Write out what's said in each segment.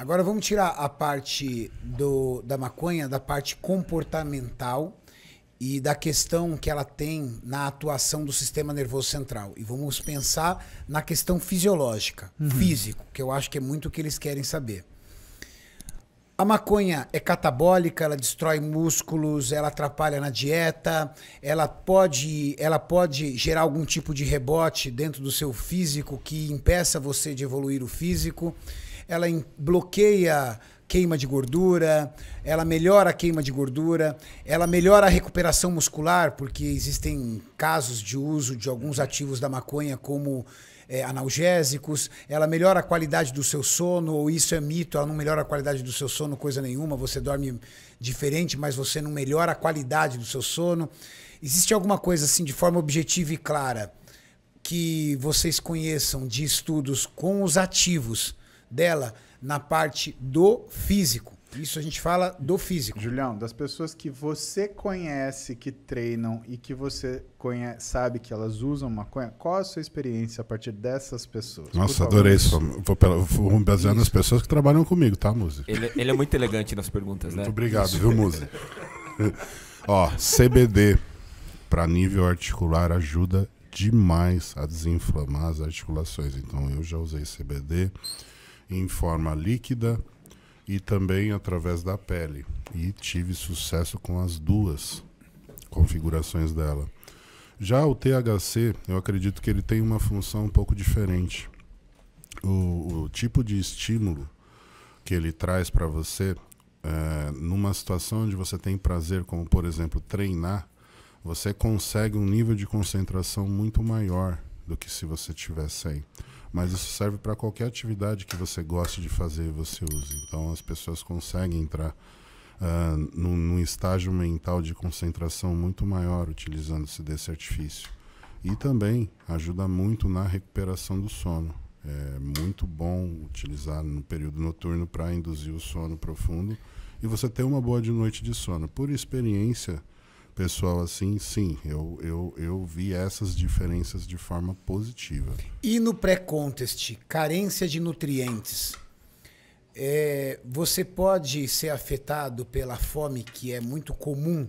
Agora vamos tirar a parte do, da maconha, da parte comportamental e da questão que ela tem na atuação do sistema nervoso central. E vamos pensar na questão fisiológica, uhum. físico, que eu acho que é muito o que eles querem saber. A maconha é catabólica, ela destrói músculos, ela atrapalha na dieta, ela pode, ela pode gerar algum tipo de rebote dentro do seu físico que impeça você de evoluir o físico ela bloqueia queima de gordura, ela melhora a queima de gordura, ela melhora a recuperação muscular, porque existem casos de uso de alguns ativos da maconha como é, analgésicos, ela melhora a qualidade do seu sono, ou isso é mito, ela não melhora a qualidade do seu sono, coisa nenhuma, você dorme diferente, mas você não melhora a qualidade do seu sono. Existe alguma coisa assim de forma objetiva e clara que vocês conheçam de estudos com os ativos? dela na parte do físico. Isso a gente fala do físico. Julião, das pessoas que você conhece que treinam e que você conhece, sabe que elas usam maconha, qual a sua experiência a partir dessas pessoas? Nossa, adorei isso. Vou, vou, baseando nas pessoas que trabalham comigo, tá, Muzi? Ele, ele, é muito elegante nas perguntas, né? Muito obrigado, viu, Muzi? Ó, CBD para nível articular ajuda demais a desinflamar as articulações. Então, eu já usei CBD em forma líquida e também através da pele. E tive sucesso com as duas configurações dela. Já o THC, eu acredito que ele tem uma função um pouco diferente. O, o tipo de estímulo que ele traz para você, é, numa situação onde você tem prazer, como por exemplo treinar, você consegue um nível de concentração muito maior do que se você tiver sem. Mas isso serve para qualquer atividade que você goste de fazer e você use. Então as pessoas conseguem entrar uh, num, num estágio mental de concentração muito maior utilizando-se desse artifício. E também ajuda muito na recuperação do sono. É muito bom utilizar no período noturno para induzir o sono profundo e você ter uma boa de noite de sono. Por experiência, pessoal assim, sim, eu, eu, eu vi essas diferenças de forma positiva. E no pré-contest, carência de nutrientes. É, você pode ser afetado pela fome, que é muito comum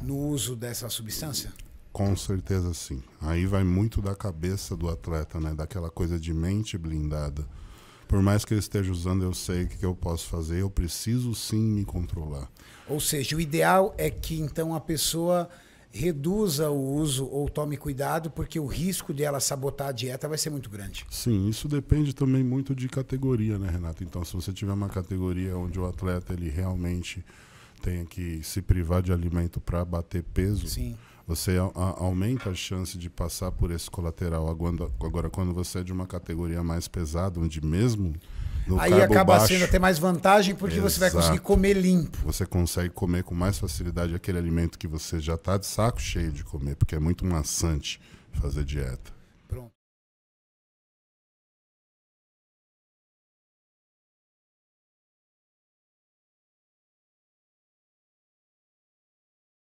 no uso dessa substância? Com certeza sim. Aí vai muito da cabeça do atleta, né? Daquela coisa de mente blindada. Por mais que eu esteja usando, eu sei o que eu posso fazer, eu preciso sim me controlar. Ou seja, o ideal é que então a pessoa reduza o uso ou tome cuidado, porque o risco dela sabotar a dieta vai ser muito grande. Sim, isso depende também muito de categoria, né, Renato? Então, se você tiver uma categoria onde o atleta ele realmente tenha que se privar de alimento para bater peso, Sim você a, a, aumenta a chance de passar por esse colateral. Agora, quando você é de uma categoria mais pesada, onde mesmo. Aí acaba baixo, sendo até mais vantagem porque exato. você vai conseguir comer limpo. Você consegue comer com mais facilidade aquele alimento que você já está de saco cheio de comer, porque é muito maçante fazer dieta. Pronto.